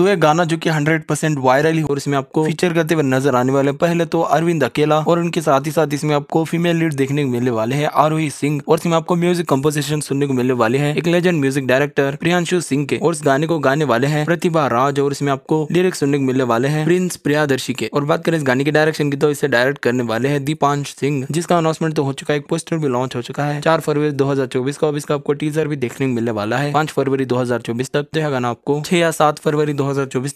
तो यह गाना जो कि 100 परसेंट वायरल ही और इसमें आपको फीचर करते हुए नजर आने वाले पहले तो अरविंद अकेला और उनके साथ ही साथ इसमें आपको फीमेल लीड देखने को मिलने वाले हैं आरोही सिंह और इसमें आपको म्यूजिक कम्पोजिशन सुनने को मिलने वाले हैं एक legend music director Priyanshu Singh के और इस गाने को गाने वाले हैं प्रतिभा राज और इसमें आपको लिरिक्स सुनने को मिलने वाले हैं प्रिंस प्रियादर्शी के और बात करें इस गाने के डायरेक्शन की तो इसे डायरेक्ट करने वाले हैं दीपांश सिंह जिसका अनाउंसमेंट तो हो चुका है एक पोस्टर भी लॉन्च हो चुका है चार फरवरी 2024 का अब इसका आपको टीजर भी देखने को मिलने वाला है पांच फरवरी 2024 तक यह गाना आपको छह या सात फरवरी दो 2024 तक